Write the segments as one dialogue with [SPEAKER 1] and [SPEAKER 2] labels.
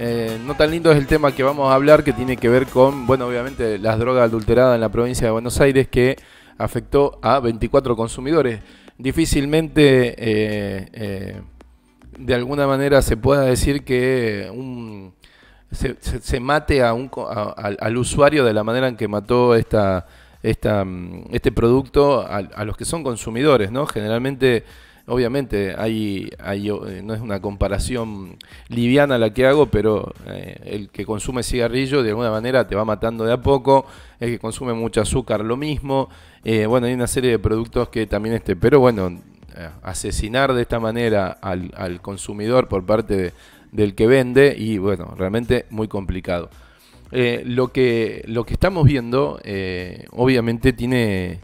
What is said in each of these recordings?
[SPEAKER 1] Eh, no tan lindo es el tema que vamos a hablar, que tiene que ver con, bueno, obviamente las drogas adulteradas en la provincia de Buenos Aires, que afectó a 24 consumidores. Difícilmente, eh, eh, de alguna manera, se pueda decir que se, mate a un, al, usuario de la manera en que mató esta, mm, este producto a, a los que son consumidores, ¿no? Generalmente obviamente hay, eh, no es una comparación liviana la que hago, pero eh, el que consume cigarrillo de alguna manera te va matando de a poco, el que consume mucho azúcar lo mismo, eh, bueno, hay una serie de productos que también este, pero bueno, asesinar de esta manera al, consumidor por parte del que vende y bueno, realmente muy complicado. lo, que, lo que estamos viendo obviamente tiene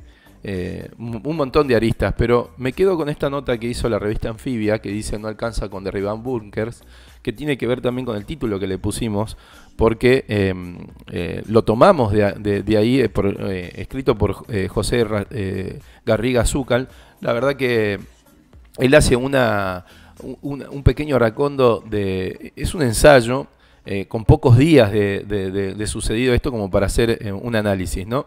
[SPEAKER 1] eh, un montón de aristas, pero me quedo con esta nota que hizo la revista Anfibia, que dice no alcanza con derribar bunkers, que tiene que ver también con el título que le pusimos, porque em, eh, lo tomamos de, ahí, eh, escrito por José Garriga Azúcar. La verdad que él hace una, un, pequeño racondo de... es un ensayo con pocos días de, sucedido esto como para hacer un análisis, ¿no?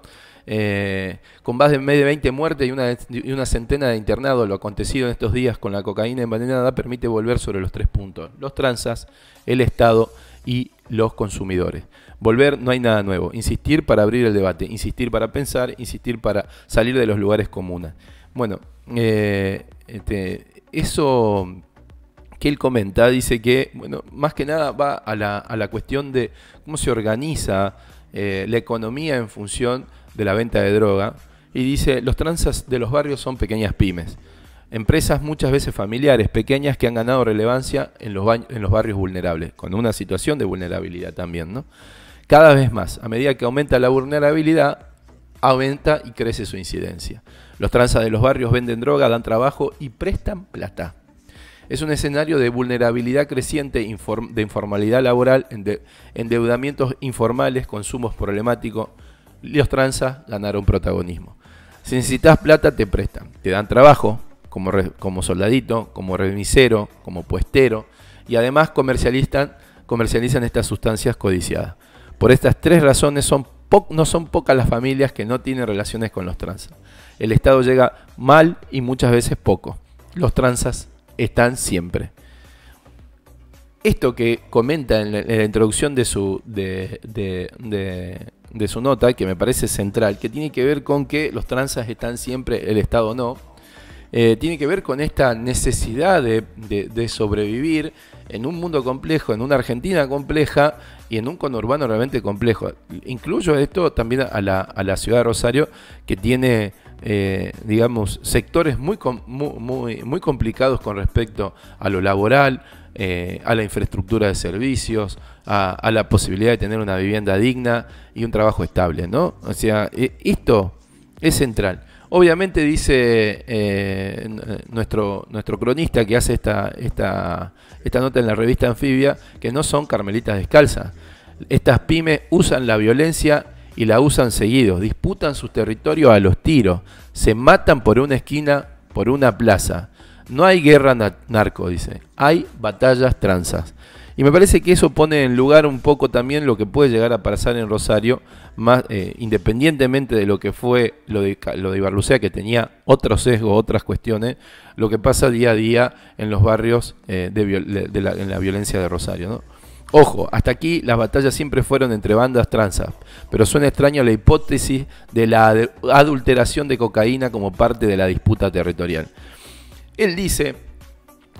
[SPEAKER 1] Eh, con más de, 20 muertes y una, centena de internados, lo acontecido en estos días con la cocaína envenenada permite volver sobre los tres puntos, los tranzas, el Estado y los consumidores. Volver no hay nada nuevo, insistir para abrir el debate, insistir para pensar, insistir para salir de los lugares comunes. Bueno, eh, este, eso que él comenta dice que, bueno, más que nada va a la, cuestión de cómo se organiza eh, la economía en función de la venta de droga y dice, los tranzas de los barrios son pequeñas pymes, empresas muchas veces familiares, pequeñas que han ganado relevancia en los, en los barrios vulnerables, con una situación de vulnerabilidad también, ¿no? Cada vez más, a medida que aumenta la vulnerabilidad, aumenta y crece su incidencia. Los tranzas de los barrios venden droga, dan trabajo y prestan plata. Es un escenario de vulnerabilidad creciente, de informalidad laboral, endeudamientos informales, consumos problemáticos, los tranzas ganaron protagonismo. Si necesitas plata, te prestan. Te dan trabajo como, soldadito, como remisero, como puestero y además comercializan, estas sustancias codiciadas. Por estas tres razones no son pocas las familias que no tienen relaciones con los transas. El Estado llega mal y muchas veces poco. Los transas están siempre. Esto que comenta en la, introducción de su, de, de su nota, que me parece central, que tiene que ver con que los transas están siempre, el Estado no, eh, tiene que ver con esta necesidad de, sobrevivir en un mundo complejo, en una Argentina compleja y en un conurbano realmente complejo. Incluyo esto también a la, a la ciudad de Rosario, que tiene, eh, digamos, sectores muy, muy, muy complicados con respecto a lo laboral, eh, a la infraestructura de servicios, a, la posibilidad de tener una vivienda digna y un trabajo estable, ¿no? O sea, e, esto es central. Obviamente dice eh, eh, nuestro, nuestro cronista que hace esta, esta, nota en la revista Anfibia que no son carmelitas descalzas. Estas pymes usan la violencia y la usan seguido, disputan sus territorios a los tiros, se matan por una esquina, por una plaza. No hay guerra narco, dice. Hay batallas tranzas. Y me parece que eso pone en lugar un poco también lo que puede llegar a pasar en Rosario, más, eh, independientemente de lo que fue lo de, lo de Ibarlucea, que tenía otro sesgo, otras cuestiones, lo que pasa día a día en los barrios eh, de, la, violencia de Rosario. Ojo, hasta aquí las batallas siempre fueron entre bandas transas, pero suena extraño la hipótesis de la adulteración de cocaína como parte de la disputa territorial. Él dice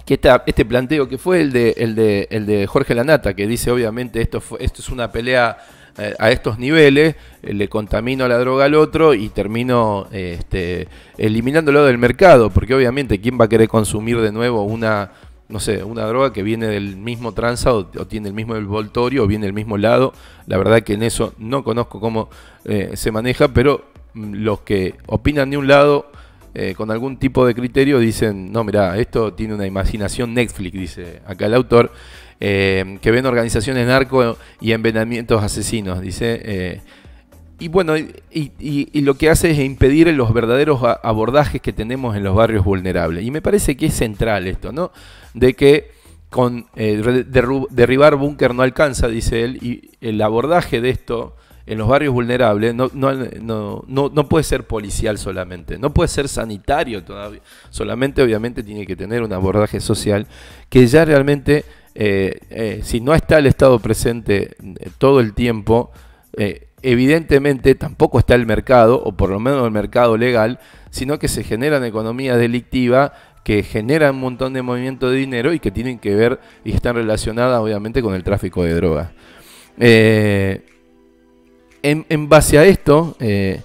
[SPEAKER 1] que este planteo que fue el de, de, Jorge Lanata, que dice obviamente esto, esto es una pelea eh, a estos niveles, eh, le contamino la droga al otro y termino eh, este, eliminándolo del mercado, porque obviamente quién va a querer consumir de nuevo una, no sé, una droga que viene del mismo tranza o, tiene el mismo envoltorio o viene del mismo lado. La verdad que en eso no conozco cómo se maneja, pero mm, los que opinan de un lado eh, con algún tipo de criterio dicen, no, mira, esto tiene una imaginación Netflix, dice acá el autor, eh, que ven organizaciones narco y envenenamientos asesinos, dice. Eh, y bueno, y, lo que hace es impedir los verdaderos abordajes que tenemos en los barrios vulnerables. Y me parece que es central esto, ¿no? De que con derribar búnker no alcanza, dice él, y el abordaje de esto en los barrios vulnerables no, puede ser policial solamente, no puede ser sanitario todavía, solamente obviamente tiene que tener un abordaje social que ya realmente, eh, eh, si no está el Estado presente eh, todo el tiempo, evidentemente tampoco está el mercado, o por lo menos el mercado legal, sino que se generan economías delictivas que generan un montón de movimiento de dinero y que tienen que ver y están relacionadas obviamente con el tráfico de drogas. Eh, en, base a esto, eh,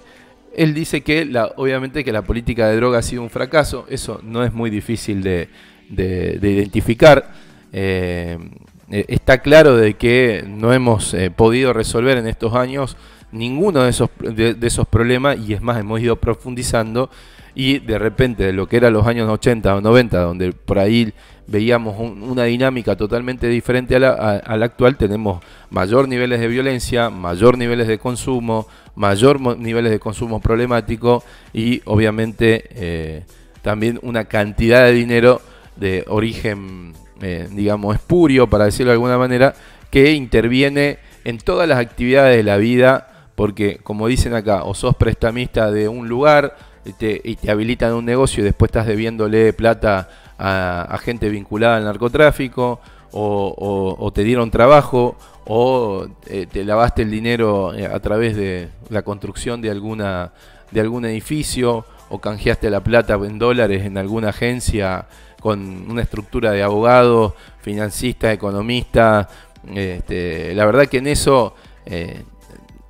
[SPEAKER 1] él dice que la, obviamente que la política de droga ha sido un fracaso, eso no es muy difícil de, identificar. Eh, eh, está claro de que no hemos eh, podido resolver en estos años ninguno de esos, de, esos problemas y es más, hemos ido profundizando y de repente de lo que era los años 80 o 90, donde por ahí veíamos una dinámica totalmente diferente a la, actual, tenemos mayor niveles de violencia, mayor niveles de consumo, mayor niveles de consumo problemático y obviamente eh, también una cantidad de dinero de origen eh, digamos, espurio, para decirlo de alguna manera, que interviene en todas las actividades de la vida, porque como dicen acá, o sos prestamista de un lugar y te, habilitan un negocio y después estás debiéndole plata a, gente vinculada al narcotráfico, o, te dieron trabajo, o eh, te lavaste el dinero eh, a través de la construcción de, alguna, de algún edificio, o canjeaste la plata en dólares en alguna agencia con una estructura de abogado, financista, economista. Este, la verdad que en eso eh,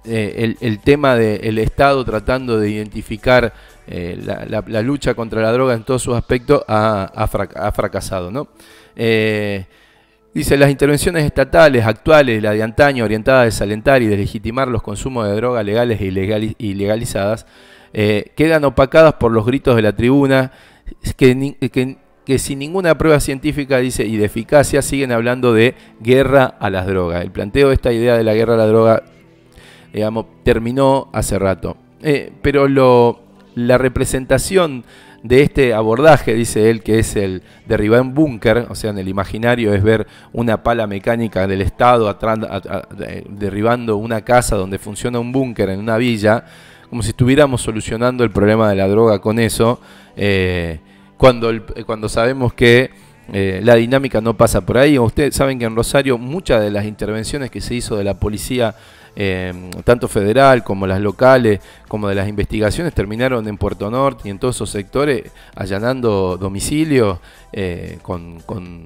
[SPEAKER 1] eh, el, tema del Estado tratando de identificar eh, la, lucha contra la droga en todos sus aspectos ha, fracasado. ¿no? Dice, las intervenciones estatales actuales, la de antaño, orientada a desalentar y deslegitimar los consumos de drogas legales e legalizadas ilegalizadas, quedan opacadas por los gritos de la tribuna que, que, que sin ninguna prueba científica dice y de eficacia siguen hablando de guerra a las drogas. El planteo de esta idea de la guerra a la droga, digamos, terminó hace rato. Eh, pero lo, la representación de este abordaje, dice él, que es el derribar un búnker, o sea, en el imaginario es ver una pala mecánica del Estado derribando una casa donde funciona un búnker en una villa, como si estuviéramos solucionando el problema de la droga con eso. Eh, cuando, eh, cuando sabemos que eh, la dinámica no pasa por ahí. Ustedes saben que en Rosario muchas de las intervenciones que se hizo de la policía, em, tanto federal como las locales, como de las investigaciones, terminaron en Puerto Norte y en todos esos sectores, allanando domicilios eh, con,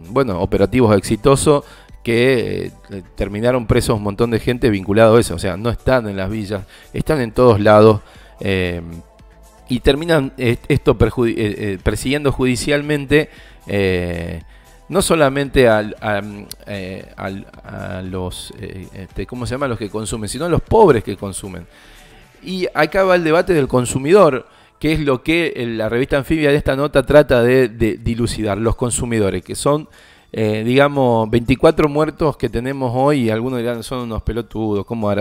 [SPEAKER 1] bueno, operativos exitosos que terminaron presos un montón de gente vinculado a eso. O sea, no están en las villas, están en todos lados. Em, y terminan eh, esto eh, eh, persiguiendo judicialmente no solamente a, los, este, ¿cómo se llama? Los que consumen, sino a los pobres que consumen. Y acaba el debate del consumidor, que es lo que la revista Anfibia de esta nota trata de dilucidar, los consumidores, que son eh, digamos, 24 muertos que tenemos hoy, y algunos dirán, son unos pelotudos, ¿cómo,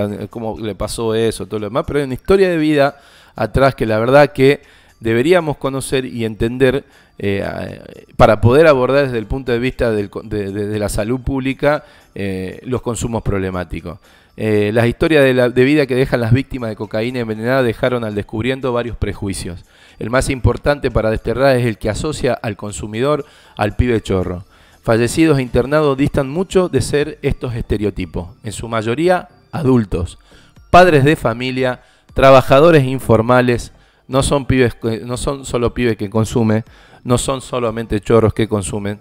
[SPEAKER 1] le pasó eso, todo lo demás, pero hay una historia de vida atrás que la verdad que deberíamos conocer y entender eh, para poder abordar desde el punto de vista de, la salud pública eh, los consumos problemáticos. las historias de, vida que dejan las víctimas de cocaína envenenada dejaron al descubriendo varios prejuicios. El más importante para desterrar es el que asocia al consumidor al pibe chorro fallecidos e internados distan mucho de ser estos estereotipos, en su mayoría adultos, padres de familia, trabajadores informales, no son, pibes, no son solo pibes que consumen, no son solamente chorros que consumen,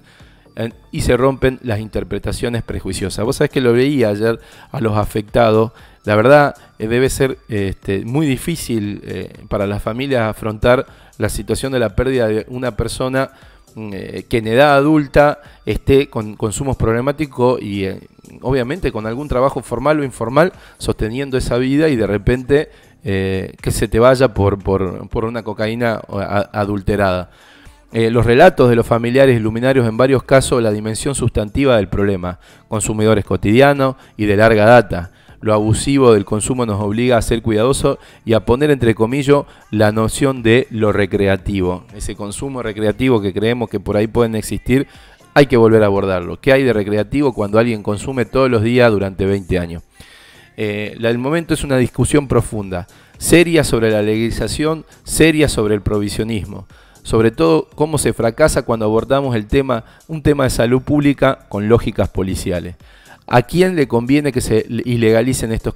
[SPEAKER 1] y se rompen las interpretaciones prejuiciosas. Vos sabés que lo veía ayer a los afectados, la verdad eh, debe ser este, muy difícil eh, para las familias afrontar la situación de la pérdida de una persona eh, que en edad adulta esté con consumos problemáticos y eh, obviamente con algún trabajo formal o informal sosteniendo esa vida y de repente eh, que se te vaya por, por, una cocaína adulterada. los relatos de los familiares luminarios en varios casos la dimensión sustantiva del problema, consumidores cotidianos y de larga data, lo abusivo del consumo nos obliga a ser cuidadosos y a poner entre comillas la noción de lo recreativo. Ese consumo recreativo que creemos que por ahí pueden existir, hay que volver a abordarlo. ¿Qué hay de recreativo cuando alguien consume todos los días durante 20 años? Eh, el momento es una discusión profunda, seria sobre la legalización, seria sobre el provisionismo sobre todo cómo se fracasa cuando abordamos el tema, un tema de salud pública con lógicas policiales. ¿A quién le conviene que se ilegalicen estos,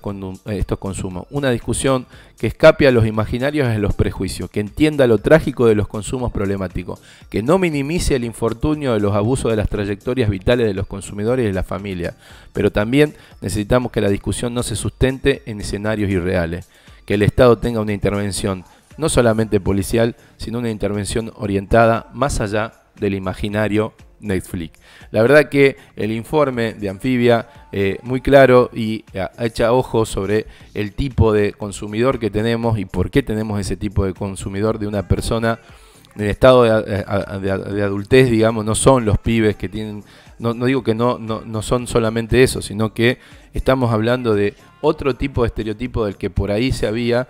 [SPEAKER 1] consumos? Una discusión que escape a los imaginarios y a los prejuicios, que entienda lo trágico de los consumos problemáticos, que no minimice el infortunio de los abusos de las trayectorias vitales de los consumidores y de la familia, pero también necesitamos que la discusión no se sustente en escenarios irreales, que el Estado tenga una intervención no solamente policial, sino una intervención orientada más allá del imaginario Netflix. La verdad que el informe de Anfibia, es eh, muy claro y eh, echa ojo sobre el tipo de consumidor que tenemos y por qué tenemos ese tipo de consumidor de una persona en estado eh, de, adultez, digamos, no son los pibes que tienen, no, digo que no, no, son solamente eso, sino que estamos hablando de otro tipo de estereotipo del que por ahí se había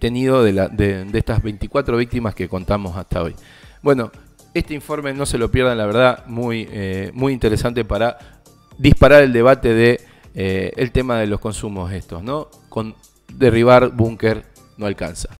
[SPEAKER 1] tenido de, de, de, estas 24 víctimas que contamos hasta hoy. Bueno, este informe no se lo pierdan, la verdad, muy, eh, muy interesante para disparar el debate de eh, tema de los consumos estos, ¿no? Con derribar búnker no alcanza.